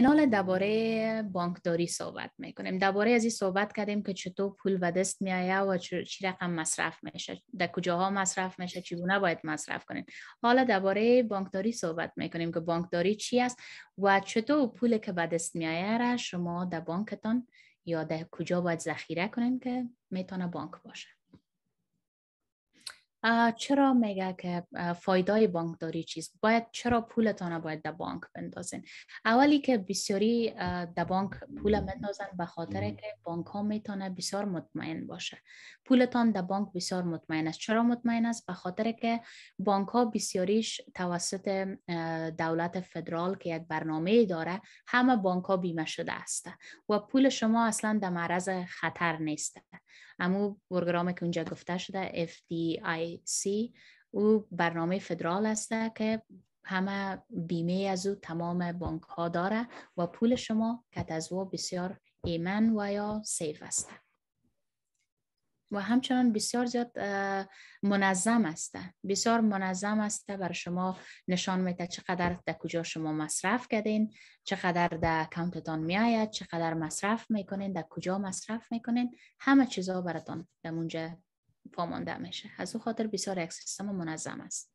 انال درباره بانکداری صحبت میکنیم درباره از این صحبت کردیم که چطور پول و دست میایه و چی رقم مصرف میشه در کجاها مصرف میشه چگونه باید مصرف کنیم حالا درباره بانکداری صحبت میکنیم که بانکداری چی است و چطور پول که به دست میایه را شما در بانکتان یا در کجا باید ذخیره کنیم که میتونه بانک باشه چرا میگه که فایدای بانکداری چیست باید چرا پولتان باید در بانک بندازین اولی که بسیاری در بانک پول بندازن به خاطر که بانک ها میتونه بسیار مطمئن باشه پولتان در بانک بسیار مطمئن است چرا مطمئن است به خاطر که بانک ها بسیاریش توسط دولت فدرال که یک برنامه داره همه بانک ها بیمه شده است و پول شما اصلا در معرض خطر نیست امو برگرام که اونجا گفته شده FDIC او برنامه فدرال است که همه بیمه از او تمام بانک ها داره و پول شما که از بسیار ایمن و یا سیف است. و همچنان بسیار زیاد منظم است بسیار منظم است برای شما نشان میده چقدر در کجا شما مصرف کردین چقدر در اکانتتان میآید چقدر مصرف میکنین در کجا مصرف میکنین همه چیزا براتان در اونجا پامانده میشه از او خاطر بسیار یک سیستم منظم است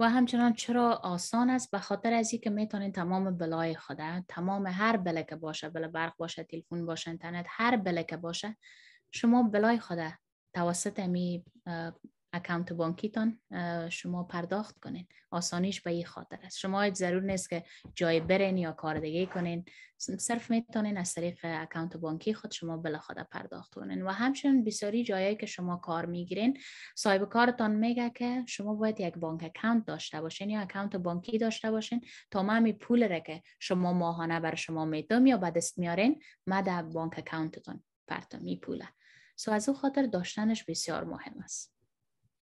و همچنان چرا آسان است به خاطر از که میتونین تمام بلای خود تمام هر بله که باشه بله برق باشه تلفن باشه اینترنت هر بله که باشه شما بلای خدا توسط امی اکانت بانکیتان شما پرداخت کنین آسانیش به این خاطر است شما هیچ ضرور نیست که جای برین یا کار دیگه کنین صرف میتونین از طریق اکانت بانکی خود شما خدا پرداخت کنین و همچنین بسیاری جایی که شما کار میگیرین صاحب کارتان میگه که شما باید یک بانک اکانت داشته باشین یا اکانت بانکی داشته باشین تا ما می پول را که شما ماهانه بر شما میدم یا بدست میارین ما بانک اکانتتون می پوله سو از او خاطر داشتنش بسیار مهم است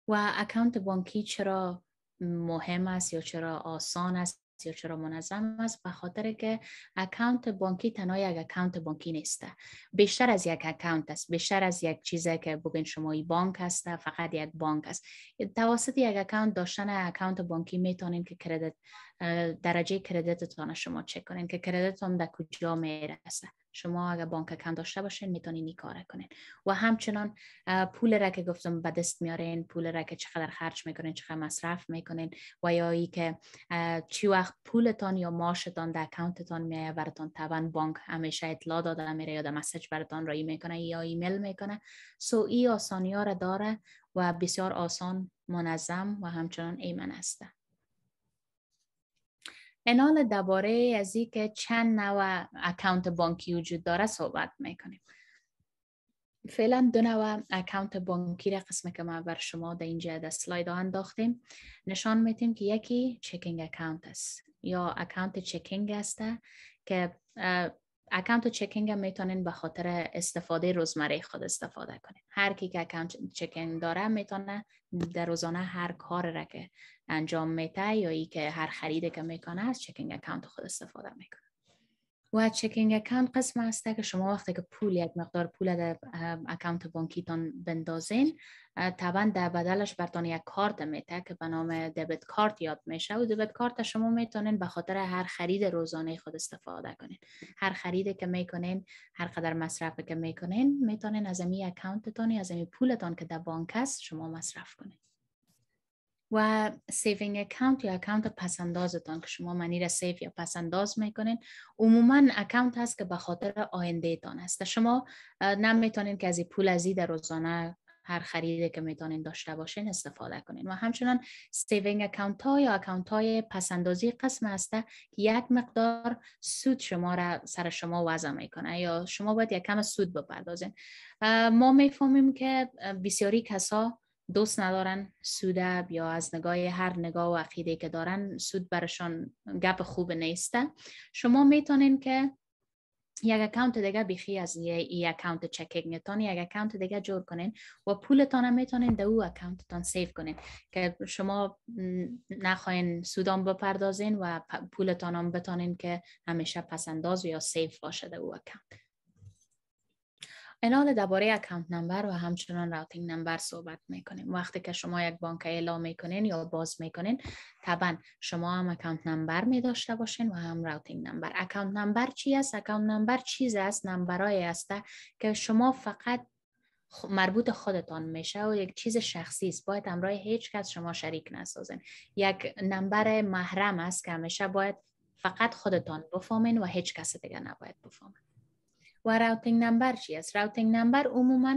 و اکانت بانکی چرا مهم است یا چرا آسان است یا چرا منظم است به خاطر که اکانت بانکی تنها یک اکانت بانکی نیسته بیشتر از یک اکانت است بیشتر از یک چیزه که بگن شما ای بانک است فقط یک بانک است توسط یک اکانت داشتن اکانت بانکی میتونیم که کردت درجه کردیتتان شما چک کنین که کردیتتان به کجا میرسه شما اگر بانک کم داشته باشین میتونین این کار کنین و همچنان پول را که گفتم به دست میارین پول را که چقدر خرج میکنین چقدر مصرف میکنین و یا ای که چی وقت پولتان یا ماشتان در اکانتتان میایه براتان طبعا بانک همیشه اطلاع داده میره یا در مسج براتان رایی میکنه یا ایمیل میکنه سو ای آسانی ها را داره و بسیار آسان منظم و همچنان ایمن هسته انال درباره از که چند نوع اکانت بانکی وجود داره صحبت میکنیم فعلا دو نوع اکانت بانکی را قسم که ما بر شما در اینجا در سلاید ها انداختیم نشان میتیم که یکی چکینگ اکاونت است یا اکانت چکینگ است که اکانت چکینگ هم میتونین به خاطر استفاده روزمره خود استفاده کنین هر کی که اکانت چکینگ داره میتونه در روزانه هر کار را که انجام میده یا ای که هر خریده که میکنه از چکینگ اکانت خود استفاده میکنه و چکینگ اکانت قسم است که شما وقتی که پول یک مقدار پول در اکانت بانکیتان بندازین طبعا در بدلش برتان یک کارت میته که به نام دبت کارت یاد میشه و دبت کارت شما میتونین به خاطر هر خرید روزانه خود استفاده کنین هر خرید که میکنین هر قدر مصرف که میکنین میتونین از امی اکانتتان از امی پولتان که در بانک است شما مصرف کنین و سیوینگ اکاونت یا اکانت پسندازتان که شما منی را سیو یا پسنداز میکنین عموما اکاونت هست که به خاطر آینده تان است شما نمیتونین که از این پول ازی در روزانه هر خریده که میتونین داشته باشین استفاده کنین و همچنان سیوینگ اکاونت ها یا اکاونت های پسندازی قسم هسته که یک مقدار سود شما را سر شما وضع میکنه یا شما باید یک کم سود بپردازین ما میفهمیم که بسیاری کسا دوست ندارن سودب یا از نگاه هر نگاه و عقیده که دارن سود برشان گپ خوب نیسته شما میتونین که یک اکاونت دیگه بیخی از یک اکانت تان یک اکاونت دیگه جور کنین و پولتان هم میتونین در او تان سیف کنین که شما نخواین سودان بپردازین و پولتان هم بتانین که همیشه پسنداز یا سیف باشه در او اکانت در درباره اکانت نمبر و همچنان راوتینگ نمبر صحبت میکنیم وقتی که شما یک بانک اعلام میکنین یا باز میکنین طبعا شما هم اکانت نمبر می داشته باشین و هم راوتینگ نمبر اکانت نمبر چی است اکانت نمبر چیز است نمبرای است که شما فقط مربوط خودتان میشه و یک چیز شخصی است باید همراه هیچ کس شما شریک نسازین یک نمبر محرم است که همیشه باید فقط خودتان بفهمین و هیچ کس دیگه نباید بفامین و راوتینگ نمبر چی است راوتینگ نمبر عموما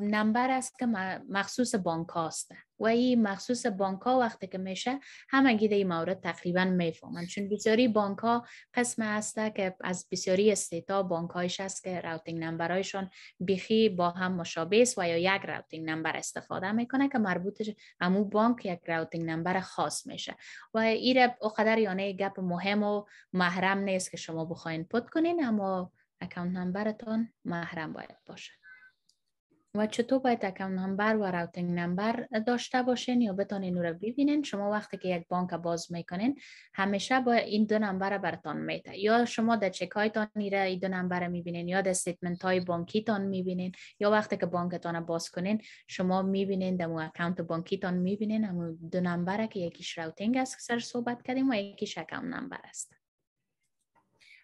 نمبر است که مخصوص بانک است و این مخصوص بانک ها وقتی که میشه همگی این مورد تقریبا میفهمن چون بسیاری بانک ها قسم هسته که از بسیاری استیتا بانک هایش هست که راوتینگ هایشان بیخی با هم مشابه است و یا یک راوتینگ نمبر استفاده میکنه که مربوطش امو بانک یک راوتنگ نمبر خاص میشه و این را یعنی گپ مهم و محرم نیست که شما بخواین پد کنین اما اکاونت نمبرتان محرم باید باشه و چطور باید اکاونت نمبر و راوتنگ نمبر داشته باشین یا بتانین او رو ببینین شما وقتی که یک بانک باز میکنین همیشه با این دو نمبر براتان میده یا شما در چک هایتان این دو نمبر میبینین یا در استیتمنت های بانکیتان میبینین یا وقتی که بانکتان باز کنین شما میبینین در اکاونت بانکیتان میبینین همون دو نمبر که یکیش راوتینگ است که سر صحبت کردیم و یکیش اکاونت نمبر است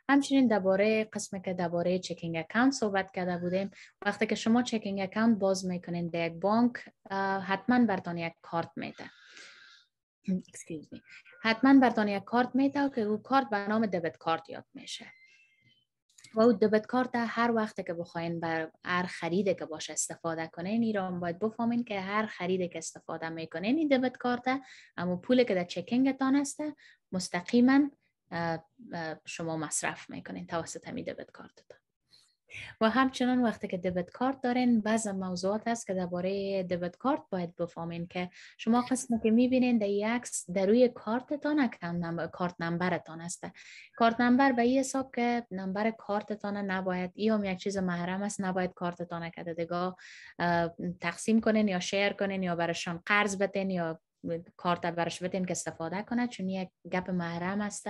همچنین درباره قسم که درباره چکینگ اکانت صحبت کرده بودیم وقتی که شما چکینگ اکانت باز میکنین در یک بانک حتما برتان یک کارت میده حتما برتان یک کارت میده که او کارت به نام دبت کارت یاد میشه و او دبت کارت هر وقت که بخواین بر هر خریده که باشه استفاده کنین ایران باید بفهمین که هر خریده که استفاده میکنین این دبت کارت اما پول که در چکینگتان هسته مستقیما شما مصرف میکنین توسط همی دبت کارتتان و همچنان وقتی که دبت کارت دارین بعض موضوعات هست که درباره دبت کارت باید بفهمین که شما قسم که میبینین در یک در روی کارتتان نمبر، کارت نمبرتان است کارت نمبر به این حساب که نمبر کارتتان نباید یا یک چیز محرم است نباید کارتتان کده دگاه تقسیم کنین یا شیر کنین یا برشان قرض بتین یا کارت برش بدین یعنی که استفاده کنه چون یک گپ محرم است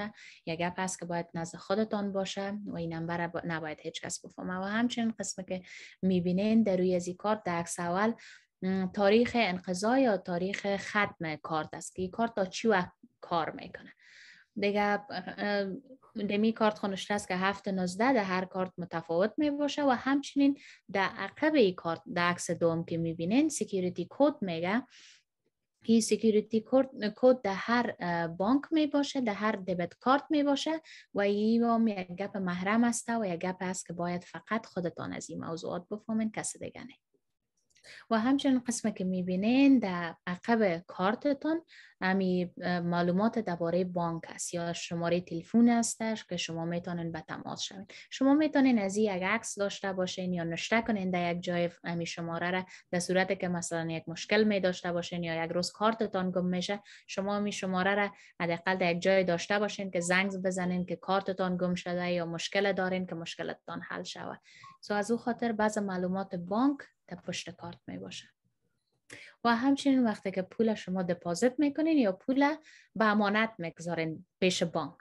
یا گپ هست که باید نزد خودتان باشه و این نمبر نباید هیچ کس بفهمه و همچنین قسمه که میبینین در روی از کارت در عکس اول تاریخ انقضا یا تاریخ ختم کارت است که این کارت تا چی وقت کار میکنه دیگه دمی کارت خونشته است که هفت نزده در هر کارت متفاوت می باشه و همچنین در عقب ای کارت در عکس دوم که میبینین سکیوریتی کد میگه که سیکیوریتی کد در هر بانک می باشه در هر دبت کارت می باشه و این یک گپ محرم است و یک گپ است که باید فقط خودتان از این موضوعات بفهمین کس دیگه نه و همچنین قسم که میبینین در عقب کارتتان امی معلومات درباره بانک است یا شماره تلفن هستش که شما میتونین به تماس شوین شما میتونین از یک عکس داشته باشین یا نشته کنین در یک جای امی شماره را در صورت که مثلا یک مشکل می داشته باشین یا یک روز کارتتان گم میشه شما می شماره را حداقل در یک جای داشته باشین که زنگ بزنین که کارتتان گم شده یا مشکل دارین که مشکلتان حل شود سو از او خاطر بعض معلومات بانک در پشت کارت می باشه و همچنین وقتی که پول شما دپازیت میکنین یا پول به امانت میگذارین پیش بانک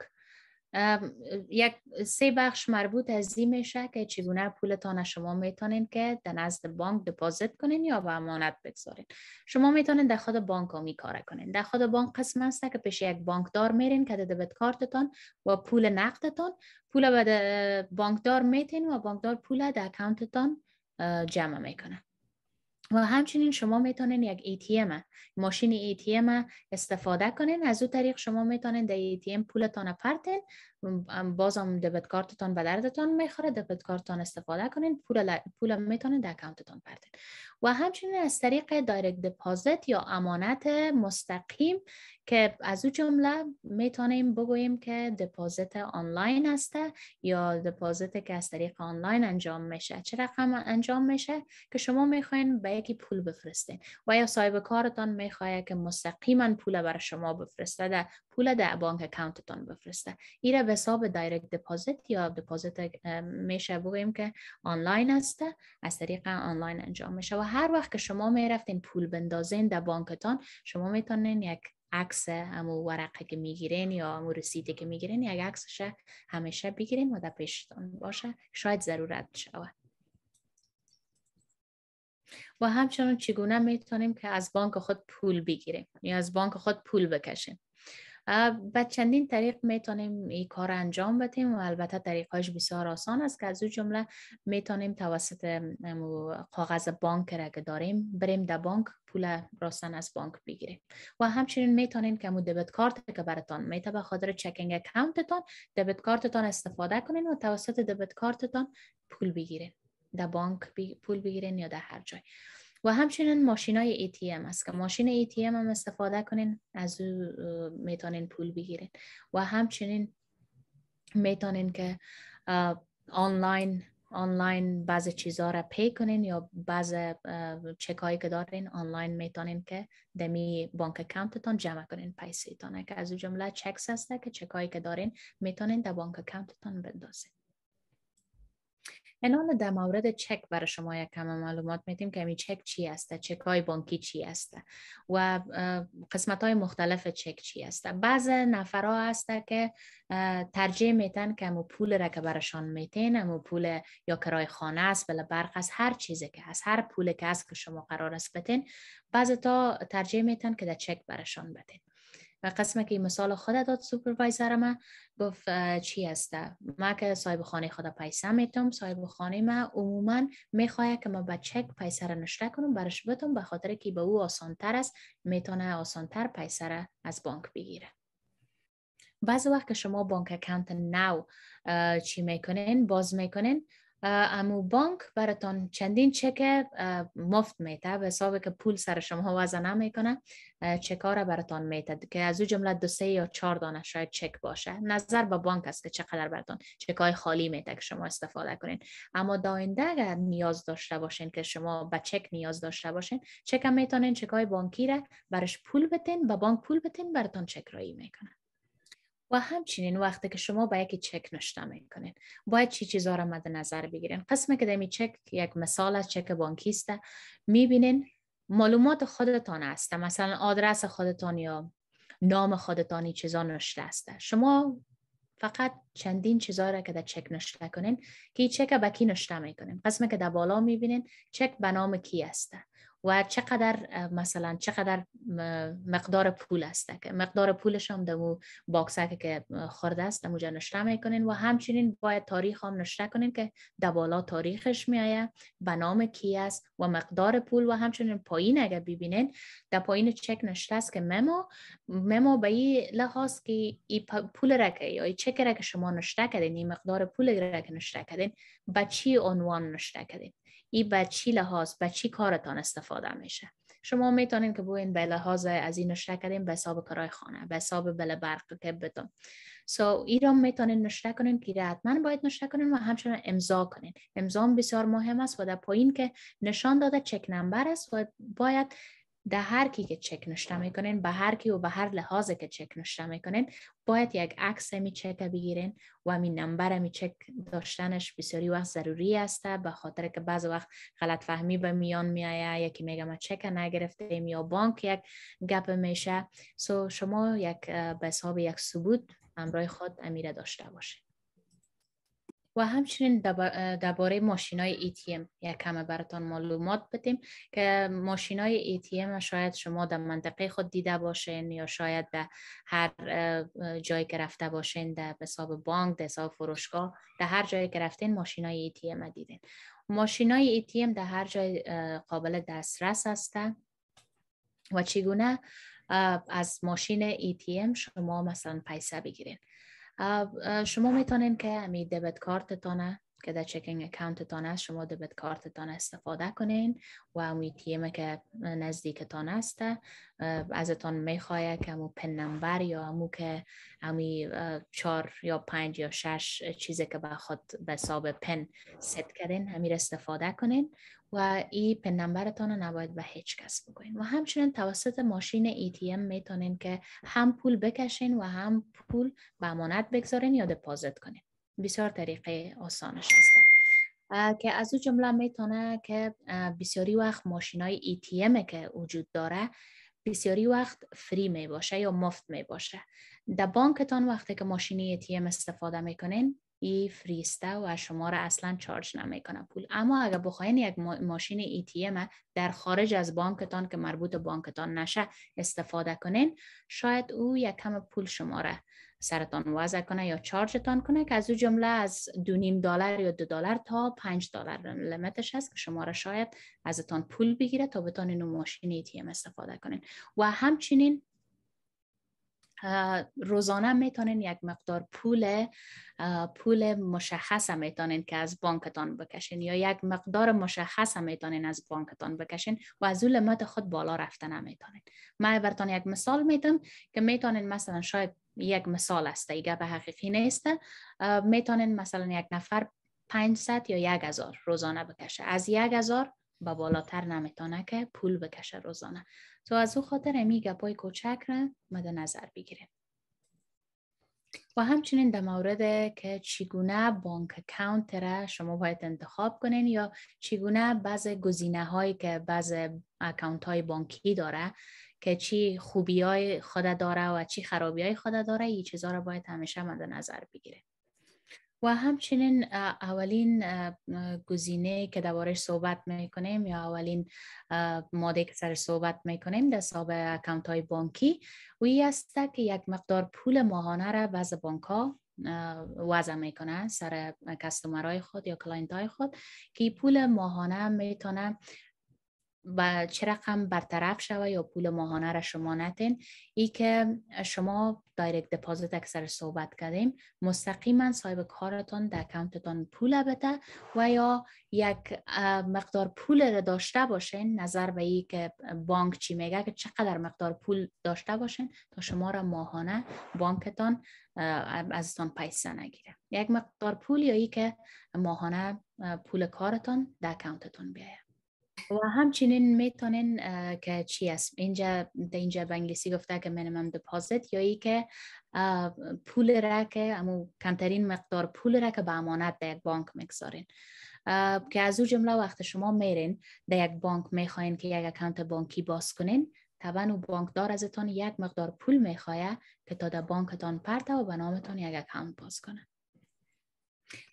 یک سه بخش مربوط از این میشه که چگونه پولتان شما میتونین که در نزد بانک دپازیت کنین یا به امانت بگذارین شما میتونین در خود بانک ها کار کنین در خود بانک قسم است که پیش یک بانکدار میرین که دبت کارتتان و پول نقدتان پول به بانکدار میتین و بانکدار پول در اکانتتان جمع میکنم و همچنین شما میتونین یک ATM ماشین ATM استفاده کنین از او طریق شما میتونین در ATM پولتان پرتین بازم دبت کارتتان به دردتان میخوره دبت کارتتان استفاده کنین پول پول میتونین در اکانتتان پرتین و همچنین از طریق دایرکت دپازیت یا امانت مستقیم که از او جمله میتونیم بگوییم که دپازیت آنلاین هسته یا دپازیت که از طریق آنلاین انجام میشه چه رقم انجام میشه که شما میخواین به که پول بفرسته و یا صاحب کارتان میخواهد که مستقیما پول بر شما بفرسته در پول در بانک اکانتتان بفرسته ایره به حساب دایرکت دپازیت یا دپازیت میشه بگیم که آنلاین است از طریق آنلاین انجام میشه و هر وقت که شما میرفتین پول بندازین در بانکتان شما میتونین یک عکس امو ورقه که میگیرین یا امو رسیدی که میگیرین یک عکسش همیشه بگیرین و در پیشتان باشه شاید ضرورت شود و همچنین چگونه میتونیم که از بانک خود پول بگیریم یا یعنی از بانک خود پول بکشیم و چندین طریق میتونیم این کار انجام بدیم و البته طریقهاش بسیار آسان است که از او جمله میتونیم توسط کاغذ بانک را که داریم بریم در بانک پول راستن از بانک بگیریم و همچنین میتونیم که مو دبت کارت که براتان میتبه به خاطر چکینگ اکانتتان دبت کارتتان استفاده کنین و توسط دبت کارتتان پول بگیریم در بانک پول بگیرین یا در هر جای و همچنین ماشین های ام است که ماشین ام هم استفاده کنین از او میتونین پول بگیرین و همچنین میتونین که آنلاین آنلاین بعض چیزها را پی کنین یا بعض چک هایی که دارین آنلاین میتونین که دمی بانک اکانتتان جمع کنین پیسی که از جمله چکس هسته که چک هایی که دارین میتونین در بانک اکانتتان بندازین انان در مورد چک برای شما یک کم معلومات میدیم که این چک چی است چک های بانکی چی است و قسمت های مختلف چک چی است بعض نفرها هست که ترجیح میتن که امو پول را که برشان میتین امو پول یا کرای خانه است بلا برق هر چیزی که هست هر پول که هست که شما قرار است بتین بعض تا ترجیح میتن که در چک برشان بتین و قسمه که مثال خود داد سوپروایزر ما گفت چی هسته ما که صاحب خانه خود پیسه میتم صاحب خانه ما عموما میخواه که ما به چک پیسه را نشته کنم برش بتم به خاطر که به او آسانتر است میتونه آسانتر پیسه را از بانک بگیره بعض وقت که شما بانک اکانت نو چی میکنین باز میکنین امو بانک براتان چندین چک مفت میته به حساب که پول سر شما وضع نمیکنه چکا را براتان میته که از او جمله دو سه یا چهار دانه شاید چک باشه نظر به با بانک است که چقدر براتان چکای خالی میته که شما استفاده کنین اما داینده اگر نیاز داشته باشین که شما به چک نیاز داشته باشین چک میتونین چکای بانکی را برش پول بتین با بانک پول بتین براتان چک رایی میکنن و همچنین وقتی که شما با یک چک نشته میکنین باید چی چیزا را مد نظر بگیرین قسم که دمی چک یک مثال از چک بانکی است میبینین معلومات خودتان است مثلا آدرس خودتان یا نام خودتانی چیزا نشته است شما فقط چندین چیزا را که در چک نشته کنین که چک به کی نشته میکنین قسم که در بالا میبینین چک به نام کی است و چقدر مثلا چقدر مقدار پول است که مقدار پولش هم دمو باکس که خورده است دمو نشته میکنین و همچنین باید تاریخ هم نشته کنین که دبالا تاریخش میایه به نام کی است و مقدار پول و همچنین پایین اگر ببینین در پایین چک نشته است که ممو ممو به این لحاظ که ای پول را که یا ای چک را که شما نشته کردین این مقدار پول را که نشته کردین به چی عنوان نشته کردین ای به چی لحاظ به چی کارتان استفاده میشه شما میتونین که بوین به لحاظ از این نشته کردیم به حساب کرای خانه به حساب بله برق که بتون سو so, ایران میتونین نشته کنین که حتما باید نشته کنین و همچنان امضا کنین امضا بسیار مهم است و در پایین که نشان داده چک نمبر است و باید در هر کی که چک نشته میکنین به هر کی و به هر لحاظه که چک نشته میکنین باید یک عکس می چک بگیرین و می نمبر می چک داشتنش بسیاری وقت ضروری است به خاطر که بعض وقت غلط فهمی به میان می آیه یکی میگه ما چک نگرفتیم یا بانک یک گپ میشه سو شما یک به حساب یک ثبوت همراه خود امیره داشته باشه و همچنین درباره ماشین های ATM یک کمه براتان معلومات بدیم که ماشین های شاید شما در منطقه خود دیده باشین یا شاید در هر جایی که رفته باشین در حساب بانک در حساب فروشگاه در هر جایی که رفتین ماشین های ATM دیدین ماشین های ATM در هر جای قابل دسترس هستن و چگونه از ماشین ATM شما مثلا پیسه بگیرین شما میتونین که امی دبت کارتتانه که در چکینگ تان است شما دبت کارتتان استفاده کنین و اون ATM که نزدیکتان است ازتان میخواه که امو پن نمبر یا امو که امی چار یا پنج یا شش چیزی که به خود به حساب پن ست کردین امیر استفاده کنین و ای پن نمبرتان رو نباید به هیچ کس بگوین و همچنین توسط ماشین ایتیم میتونین که هم پول بکشین و هم پول به امانت بگذارین یا دپازت کنین بسیار طریقه آسانش است که از او جمله میتونه که بسیاری وقت ماشین های ام که وجود داره بسیاری وقت فری می باشه یا مفت می باشه در بانکتان وقتی که ماشین ام استفاده میکنین ای فریسته و شما را اصلا چارج نمیکنه پول اما اگر بخواین یک ماشین ام در خارج از بانکتان که مربوط بانکتان نشه استفاده کنین شاید او یک کم پول شما را سرتان وضع کنه یا چارجتان کنه که از او جمله از دو نیم دلار یا دو دلار تا پنج دلار لمتش هست که شما را شاید ازتان پول بگیره تا بتانین و ماشین ATM استفاده کنین و همچنین روزانه میتونین یک مقدار پول پول مشخص میتونین که از بانکتان بکشین یا یک مقدار مشخص میتونین از بانکتان بکشین و از اون لمت خود بالا رفته نمیتونین من برتان یک مثال میدم که میتونین مثلا شاید یک مثال است ایگه به حقیقی نیست میتونین مثلا یک نفر 500 یا یک هزار روزانه بکشه از یک هزار به بالاتر نمیتونه که پول بکشه روزانه تو از او خاطر امی گپای کوچک را مد نظر بگیریم و همچنین در مورد که چگونه بانک اکاونت را شما باید انتخاب کنین یا چگونه بعض گزینه هایی که بعض اکاونت های بانکی داره که چی خوبی های خود داره و چی خرابی های خود داره این چیزها رو باید همیشه مد نظر بگیره و همچنین اولین گزینه که دوبارش صحبت میکنیم یا اولین ماده که سر صحبت میکنیم در حساب اکانت های بانکی وی است که یک مقدار پول ماهانه را بعض بانک ها وضع میکنه سر کستومرهای خود یا کلاینت های خود که پول ماهانه میتونه و چه رقم برطرف شوه یا پول ماهانه را شما نتین ای که شما دایرکت دپازیت اکثر صحبت کردیم مستقیما صاحب کارتان در اکانتتان پول بده و یا یک مقدار پول را داشته باشین نظر به ای که بانک چی میگه که چقدر مقدار پول داشته باشین تا شما را ماهانه بانکتان ازتان پیسه نگیره یک مقدار پول یا ای که ماهانه پول کارتان در اکانتتان بیاید و همچنین میتونین که چی اینجا در اینجا به انگلیسی گفته که منیمم دپازیت یا که پول را که امو کمترین مقدار پول را که به امانت در یک بانک میگذارین که از او جمله وقت شما میرین در یک بانک میخواین که یک اکانت بانکی باز کنین طبعا او بانکدار ازتان یک مقدار پول میخواه که تا در بانکتان پرته و به نامتان یک اکانت باز کنه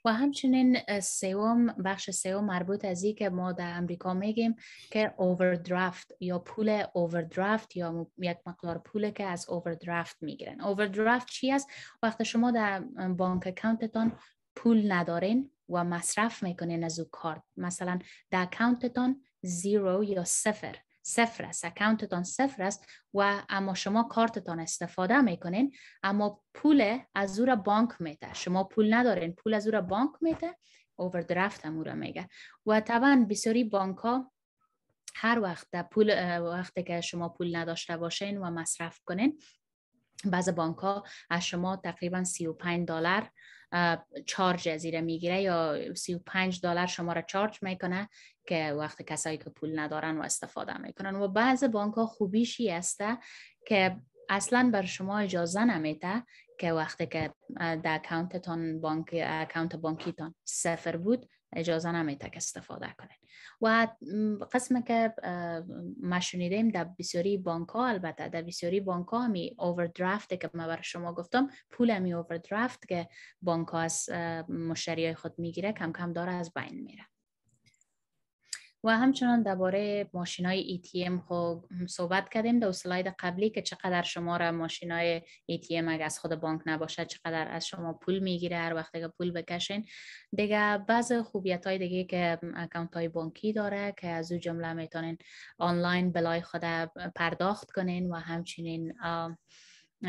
و همچنین سوم بخش سوم مربوط از که ما در امریکا میگیم که اووردرافت یا پول اووردرافت یا یک مقدار پول که از اووردرافت میگیرن اووردرافت چی است وقتی شما در بانک اکانتتان پول ندارین و مصرف میکنین از او کارت مثلا در اکانتتان زیرو یا صفر صفر است اکانتتان صفر است و اما شما کارتتان استفاده میکنین اما پول از زور بانک میده شما پول ندارین پول از زور بانک میده اووردرافت هم او را میگه و طبعا بسیاری بانک ها هر وقت پول وقتی که شما پول نداشته باشین و مصرف کنین بعض بانک ها از شما تقریبا 35 دلار چارج از ایره میگیره یا 35 دلار شما را چارج میکنه که وقت کسایی که پول ندارن و استفاده میکنن و بعض بانک ها خوبیشی است که اصلا بر شما اجازه نمیده که وقتی که در اکانتتان بانک اکانت بانکیتان صفر بود اجازه نمیده که استفاده کنین و قسم که ما شنیدیم در بسیاری بانک ها البته در بسیاری بانک ها می اووردرافت که من برای شما گفتم پول می اووردرافت که بانک ها از مشتری های خود میگیره کم کم داره از بین میره و همچنان درباره ماشین های ام خو خب صحبت کردیم در سلاید قبلی که چقدر شما را ماشین های اگر از خود بانک نباشد چقدر از شما پول میگیره هر وقت که پول بکشین دیگه بعض خوبیت های دیگه که اکانت های بانکی داره که از او جمله میتونین آنلاین بلای خود پرداخت کنین و همچنین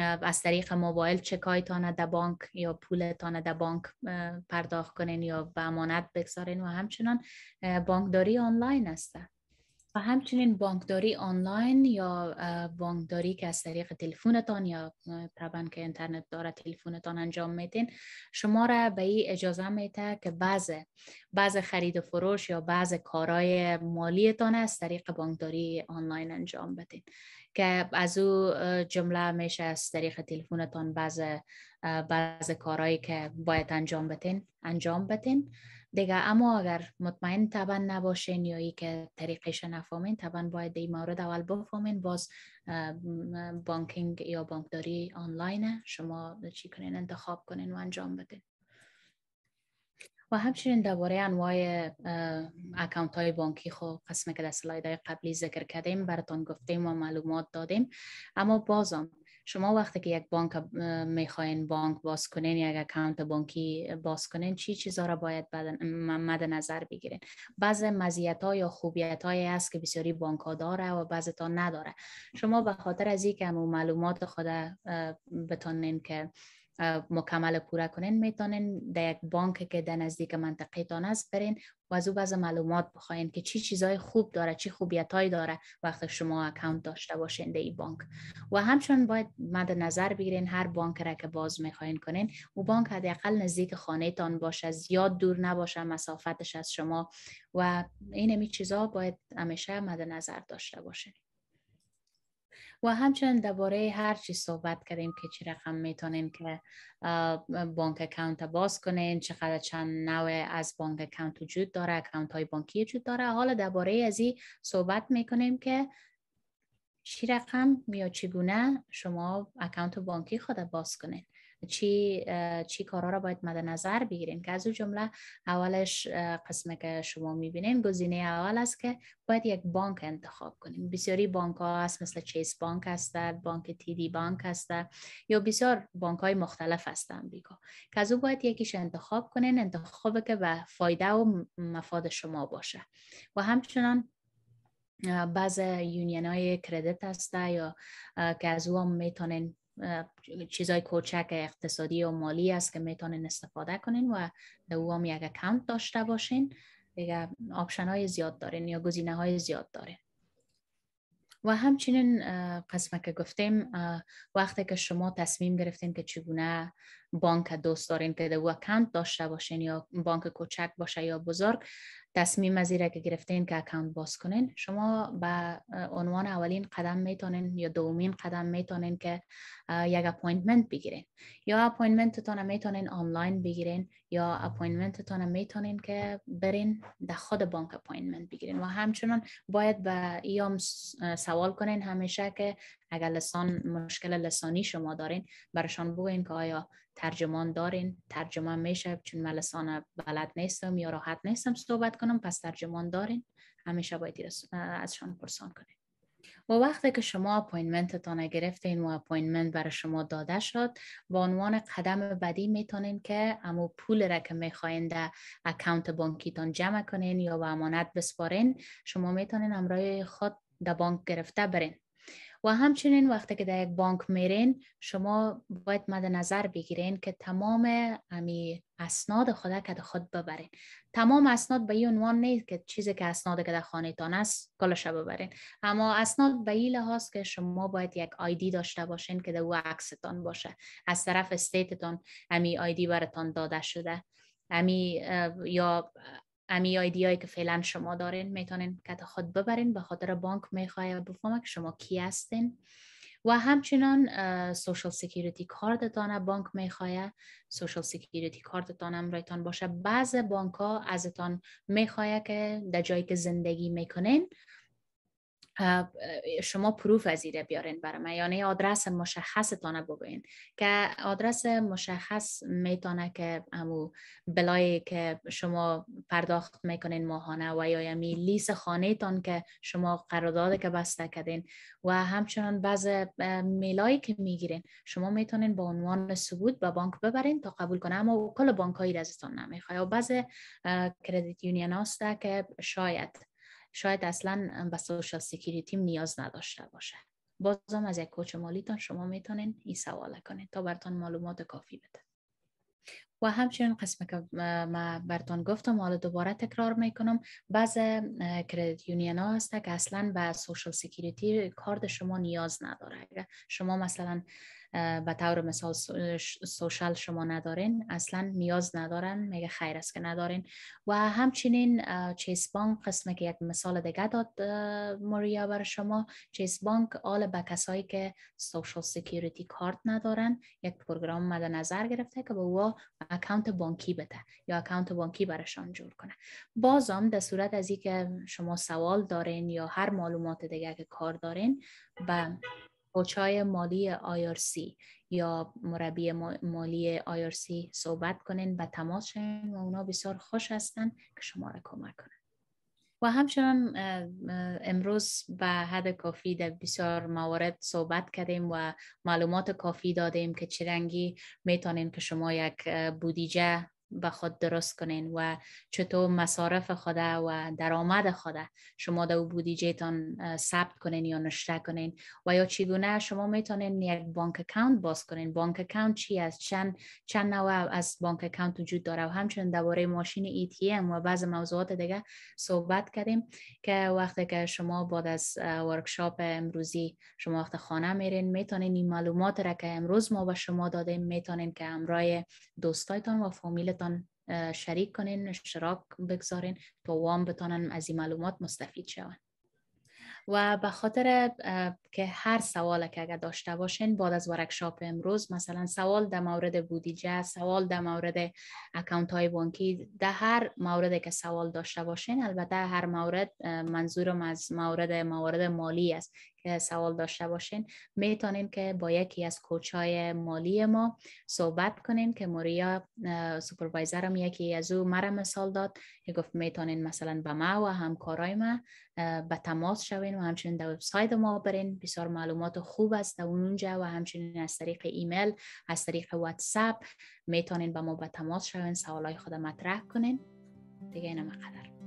از طریق موبایل چکایتان در بانک یا پولتان در بانک پرداخت کنین یا به امانت بگذارین و همچنان بانکداری آنلاین هسته و همچنین بانکداری آنلاین یا بانکداری که از طریق تلفنتان یا طبعا که اینترنت داره تلفنتان انجام میدین شما را به ای اجازه میده که بعض بعض خرید و فروش یا بعض کارهای مالیتان از طریق بانکداری آنلاین انجام بدین که از او جمله میشه از طریق تلفنتان بعض بعض کارهایی که باید انجام بدین انجام بدین دیگه اما اگر مطمئن طبعا نباشین یا ای که طریقش نفهمین طبعا باید این مورد اول بفهمین باز بانکینگ یا بانکداری آنلاینه شما چی کنین انتخاب کنین و انجام بدین و همچنین درباره انواع اکاونت های بانکی خو خب، قسم که در سلاید قبلی ذکر کردیم براتان گفتیم و معلومات دادیم اما بازم شما وقتی که یک بانک میخواین بانک باز کنین یک اکانت بانکی باز کنین چی چیزا را باید مد نظر بگیرین بعض مزیت ها یا خوبیت هایی هست که بسیاری بانک ها داره و بعض تا نداره شما به خاطر از اینکه معلومات خود بتونین که مکمل پوره کنین میتونین در یک بانک که در نزدیک منطقه تان است برین و از او بعض معلومات بخواین که چی چیزای خوب داره چی خوبیتای داره وقتی شما اکاونت داشته باشین در این بانک و همچنان باید مد نظر بگیرین هر بانک را که باز میخواین کنین او بانک حداقل نزدیک خانه تان باشه زیاد دور نباشه مسافتش از شما و این امی چیزا باید همیشه مد نظر داشته باشین و همچنین درباره هر چی صحبت کردیم که چی رقم میتونیم که بانک اکاونت باز کنین چقدر چند نوع از بانک اکاونت وجود داره اکاونت های بانکی وجود داره حالا درباره از این صحبت میکنیم که چی رقم یا چگونه شما اکاونت بانکی خود باز کنین چی چی کارا را باید مد نظر بگیریم که از جمله اولش قسمه که شما میبینین گزینه اول است که باید یک بانک انتخاب کنیم بسیاری بانک ها هست مثل چیس بانک هست بانک دی بانک هست یا بسیار بانک های مختلف هستن امریکا که از او باید یکیش انتخاب کنین انتخاب که به فایده و مفاد شما باشه و همچنان بعض یونین های کردیت هسته یا که از او هم میتونین چیزای کوچک اقتصادی و مالی است که میتونین استفاده کنین و در او هم یک اکانت داشته باشین دیگه آپشن های زیاد دارین یا گزینه های زیاد دارین و همچنین قسم که گفتیم وقتی که شما تصمیم گرفتین که چگونه بانک دوست دارین که دو اکانت داشته باشین یا بانک کوچک باشه یا بزرگ تصمیم از که گرفتین که اکانت باز کنین شما به عنوان اولین قدم میتونین یا دومین قدم میتونین که یک اپاینتمنت بگیرین یا اپاینتمنتتان میتونین آنلاین بگیرین یا تان میتونین که برین در خود بانک اپوینتمنت بگیرین و همچنان باید به ایام سوال کنین همیشه که اگر لسان مشکل لسانی شما دارین برشان بگوین که آیا ترجمان دارین ترجمه میشه چون من لسان بلد نیستم یا راحت نیستم صحبت کنم پس ترجمان دارین همیشه باید ازشان پرسان کنین و وقتی که شما اپاینمنتتان گرفتین و اپوینمنت برای شما داده شد به عنوان قدم بدی میتونین که امو پول را که میخواین در بانکی بانکیتان جمع کنین یا به امانت بسپارین شما میتونین امرای خود در بانک گرفته برین و همچنین وقتی که در یک بانک میرین شما باید مد نظر بگیرین که تمام امی اسناد خود که خود ببرین تمام اسناد به این عنوان نیست که چیزی که اسناد که در خانه تان است ببرین اما اسناد به این لحاظ که شما باید یک آیدی داشته باشین که در او عکستان باشه از طرف استیتتان امی آیدی برتان داده شده امی یا امی هایی که فعلا شما دارین میتونین کت خود ببرین به خاطر بانک میخواه بفهمه که شما کی هستین و همچنان سوشل سکیوریتی کاردتان بانک میخواه سوشال سکیوریتی کاردتان هم رایتان باشه بعض بانک ها ازتان میخواه که در جایی که زندگی میکنین شما پروف از ایره بیارین برای یعنی آدرس مشخصتانه بگوین که آدرس مشخص میتونه که امو بلایی که شما پرداخت میکنین ماهانه و یا یعنی لیس خانه تان که شما قرارداد که بسته کردین و همچنان بعض میلایی که میگیرین شما میتونین با عنوان ثبوت به بانک ببرین تا قبول کنه اما کل بانک هایی رزتان نمیخواه و بعض کردیت یونیان هاسته که شاید شاید اصلا به سوشال سیکیریتی نیاز نداشته باشه بازم از یک کوچ مالیتان شما میتونین این سواله کنین تا برتان معلومات کافی بده و همچنین قسم که ما برتان گفتم حالا دوباره تکرار میکنم بعض کردیت یونین ها هست که اصلا به سوشال سیکیریتی کارد شما نیاز نداره شما مثلا به طور مثال سوشال شما ندارین اصلا نیاز ندارن میگه خیر است که ندارین و همچنین چیز بانک قسمه که یک مثال دیگه داد موریا بر شما چیز بانک آل به کسایی که سوشال سیکیوریتی کارت ندارن یک پروگرام مد نظر گرفته که به او اکاونت بانکی بده یا اکاونت بانکی برشان جور کنه بازم در صورت از که شما سوال دارین یا هر معلومات دیگه که کار دارین به کوچای مالی IRC یا مربی مالی IRC صحبت کنین و تماس شین و اونا بسیار خوش هستن که شما را کمک کنن و همچنان امروز به حد کافی در بسیار موارد صحبت کردیم و معلومات کافی دادیم که چرنگی میتونین که شما یک بودیجه به خود درست کنین و چطور مصارف خود و درآمد خود شما در تان ثبت کنین یا نشته کنین و یا چگونه شما میتونین یک بانک اکاونت باز کنین بانک اکاونت چی است چند چند نوع از بانک اکاونت وجود داره و همچنین درباره ماشین ای ام و بعض موضوعات دیگه صحبت کردیم که وقتی که شما بعد از ورکشاپ امروزی شما وقت خانه میرین میتونین این معلومات را که امروز ما به شما دادیم میتونین که امرای دوستایتان و فامیلتان خودتان شریک کنین اشتراک بگذارین تا وام بتانن از این معلومات مستفید شون و به خاطر که هر سوال که اگر داشته باشین بعد از ورکشاپ امروز مثلا سوال در مورد بودیجه سوال در مورد اکانت های بانکی در هر موردی که سوال داشته باشین البته هر مورد منظورم از مورد موارد مالی است سوال داشته باشین میتونین که با یکی از های مالی ما صحبت کنین که موریا هم یکی از او مرا مثال داد گفت میتونین مثلا به ما و همکارای ما به تماس شوین و همچنین در وبسایت ما برین بسیار معلومات خوب است در اونجا و همچنین از طریق ایمیل از طریق واتساب میتونین با ما به تماس شوین های خود مطرح کنین دیگه اینم قدر